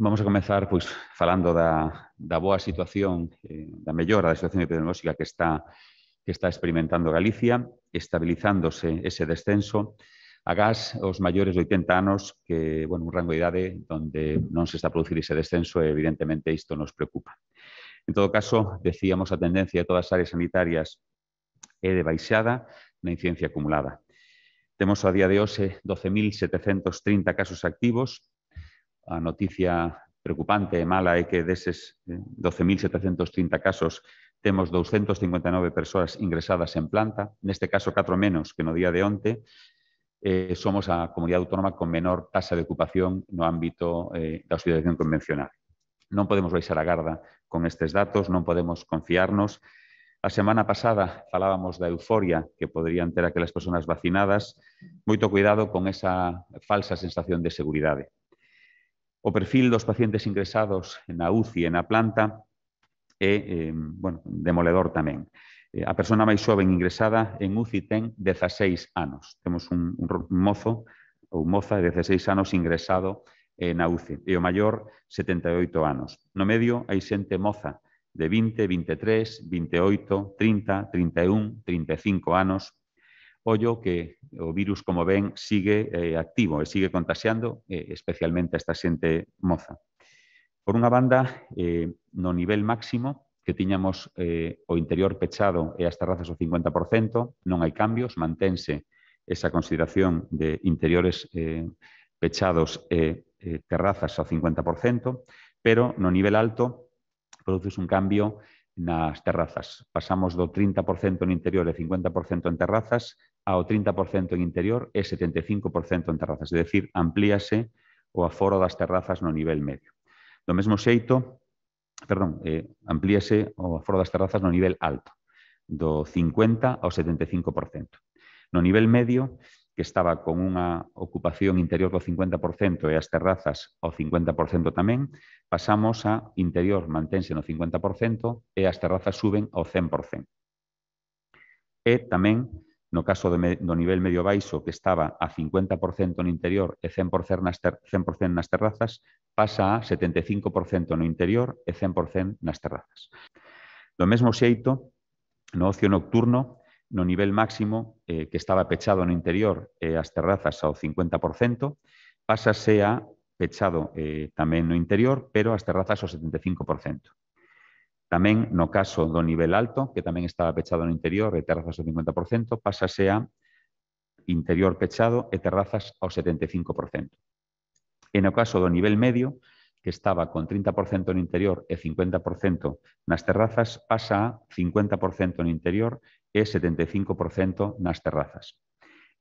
Vamos a comenzar pois, falando da, da boa situación, eh, da mellora da situación epidemiolóxica que está, que está experimentando Galicia, estabilizándose ese descenso. Agás os maiores de 80 anos, que, bueno, un rango de idade onde non se está a producir ese descenso, evidentemente isto nos preocupa. En todo caso, decíamos a tendencia de todas as áreas sanitarias é de baixada na incidencia acumulada. Temos a día de hoxe 12.730 casos activos, a noticia preocupante e mala é que deses 12.730 eh, casos temos 259 persoas ingresadas en planta, neste caso 4 menos que no día de onte, eh, somos a comunidade autónoma con menor taxa de ocupación no ámbito eh, da hospitalización convencional. Non podemos baixar a garda con estes datos, non podemos confiarnos. A semana pasada falábamos da euforia que poderían ter aquelas persoas vacinadas. Moito cuidado con esa falsa sensación de seguridade. O perfil dos pacientes ingresados na UCI e na planta é eh, bueno, demoledor tamén. Eh, a persona máis xoven ingresada en UCI ten 16 anos. Temos un, un mozo ou moza de 16 anos ingresado eh, na UCI e o maior 78 anos. No medio hai xente moza de 20, 23, 28, 30, 31, 35 anos ollo que o virus, como ven, sigue eh, activo e sigue contagiando, eh, especialmente a esta xente moza. Por unha banda, eh, no nivel máximo que tiñamos eh, o interior pechado e as terrazas o 50%, non hai cambios, mantense esa consideración de interiores eh, pechados e eh, terrazas ao 50%, pero no nivel alto produce un cambio nas terrazas. Pasamos do 30% en interior e 50% en terrazas ao 30% en interior e 75% en terrazas, é dicir, amplíase o aforo das terrazas no nivel medio. Do mesmo xeito, perdón, eh, amplíase o aforo das terrazas no nivel alto, do 50% ao 75%. No nivel medio, que estaba con unha ocupación interior do 50% e as terrazas ao 50% tamén, pasamos a interior mantense no 50% e as terrazas suben ao 100%. E tamén No caso do, do nivel medio baixo que estaba a 50% no interior e 100% nas, ter, 100 nas terrazas, pasa a 75% no interior e 100% nas terrazas. Do mesmo xeito, no ocio nocturno, no nivel máximo eh, que estaba pechado no interior e eh, as terrazas ao 50%, pasase a pechado eh, tamén no interior, pero as terrazas ao 75%. Tamén no caso do nivel alto, que tamén estaba pechado no interior e terrazas ao 50%, pasase a interior pechado e terrazas ao 75%. E no caso do nivel medio, que estaba con 30% no interior e 50% nas terrazas, pasa a 50% no interior e 75% nas terrazas.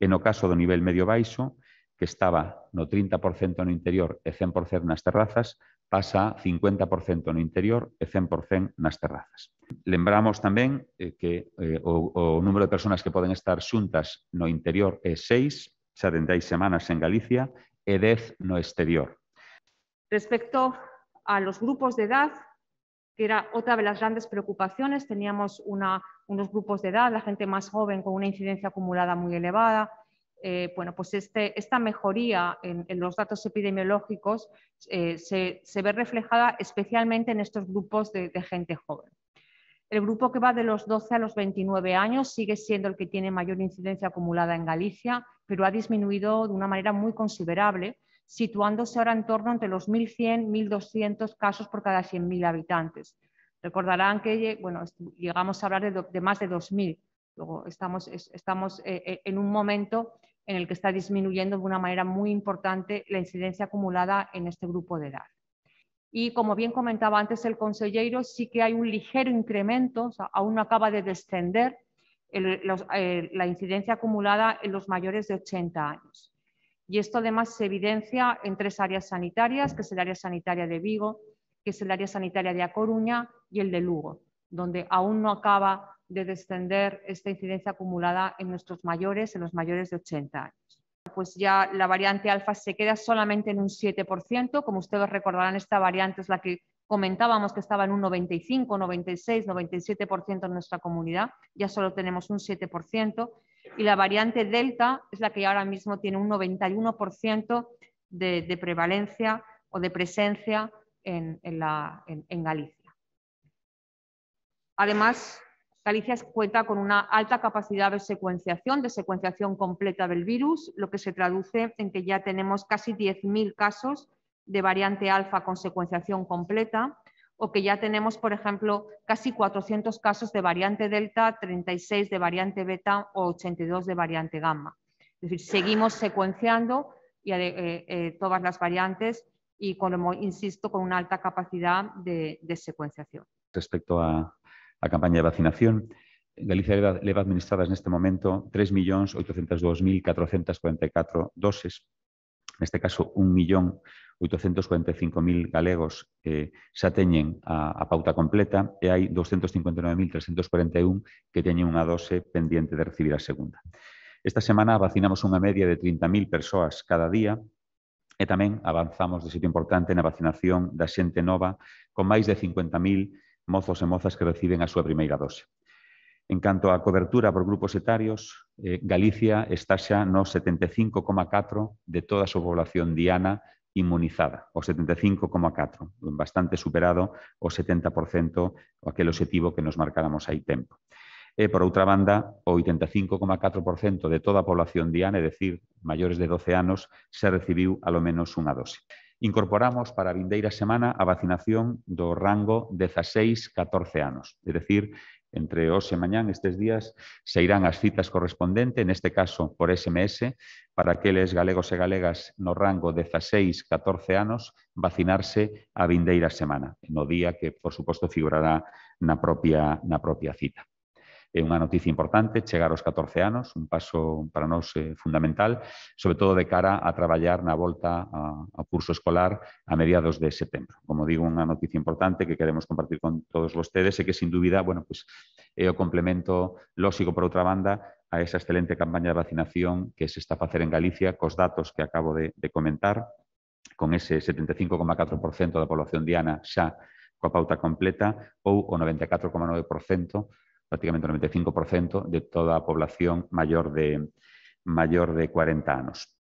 E no caso do nivel medio baixo, que estaba no 30% no interior e 100% nas terrazas, pasa 50% no interior e 100% las terrazas. Lembramos también eh, que el eh, número de personas que pueden estar xuntas no interior es 6, 76 semanas en Galicia, e 10 no exterior. Respecto a los grupos de edad, que era otra de las grandes preocupaciones. Teníamos unos grupos de edad, la gente más joven con una incidencia acumulada muy elevada, eh, bueno, pues este, esta mejoría en, los datos epidemiológicos eh, se, ve reflejada especialmente en estos grupos de, gente joven. El grupo que va de los 12 a los 29 años sigue siendo el que tiene mayor incidencia acumulada en Galicia, pero ha disminuido de una manera muy considerable, situándose ahora en torno entre los 1.100 y 1.200 casos por cada 100.000 habitantes. Recordarán que bueno, llegamos a hablar de, de más de 2.000 Luego estamos, estamos, eh, en un momento en el que está disminuyendo de una manera muy importante la incidencia acumulada en este grupo de edad. Y como bien comentaba antes el consejero, sí que hay un ligero incremento, o sea, aún no acaba de descender la incidencia acumulada en los mayores de 80 años. Y esto además se evidencia en tres áreas sanitarias, que es el área sanitaria de Vigo, que es el área sanitaria de A Coruña y el de Lugo, donde aún no acaba de descender esta incidencia acumulada en nuestros mayores, en los mayores de 80 años. Pues ya la variante alfa se queda solamente en un 7%, como ustedes recordarán, esta variante es la que comentábamos que estaba en un 95, 96, 97% en nuestra comunidad, ya solo tenemos un 7%, y la variante delta es la que ahora mismo tiene un 91% de, prevalencia o de presencia en Galicia. Además, Galicia cuenta con una alta capacidad de secuenciación, de secuenciación completa del virus, lo que se traduce en que ya tenemos casi 10.000 casos de variante alfa con secuenciación completa, o que ya tenemos, por ejemplo, casi 400 casos de variante delta, 36 de variante beta o 82 de variante gamma. Es decir, seguimos secuenciando eh, eh, todas las variantes y, como insisto, con una alta capacidad de secuenciación. Respecto a, a campaña de vacinación. Galicia leva, leva administradas neste momento 3.802.444 doses. Neste caso, 1.845.000 galegos eh, xa teñen a, a pauta completa e hai 259.341 que teñen unha dose pendiente de recibir a segunda. Esta semana vacinamos unha media de 30.000 persoas cada día, e tamén avanzamos de xeito importante na vacinación da xente nova, con máis de 50.000 mozos e mozas que reciben a súa primeira dose. En canto á cobertura por grupos etarios, eh, Galicia está xa no 75,4 de toda a súa población diana inmunizada, o 75,4, bastante superado o 70% o aquel objetivo que nos marcáramos aí tempo. E, por outra banda, o 85,4% de toda a población diana, é dicir, maiores de 12 anos, se recibiu alo menos unha dose incorporamos para a vindeira semana a vacinación do rango 16-14 anos, é dicir, entre hoxe e mañán estes días se irán as citas correspondente, neste caso por SMS, para aqueles galegos e galegas no rango 16-14 anos vacinarse a vindeira semana, no día que, por suposto, figurará na propia, na propia cita é eh, unha noticia importante, chegar aos 14 anos, un paso para nós eh, fundamental, sobre todo de cara a traballar na volta ao curso escolar a mediados de setembro. Como digo, unha noticia importante que queremos compartir con todos vostedes e que, sin dúbida, bueno, pues, é o complemento lóxico por outra banda a esa excelente campaña de vacinación que se está a facer en Galicia cos datos que acabo de, de comentar, con ese 75,4% da población diana xa coa pauta completa ou o 94,9% prácticamente el 95% de toda población mayor de, mayor de 40 años.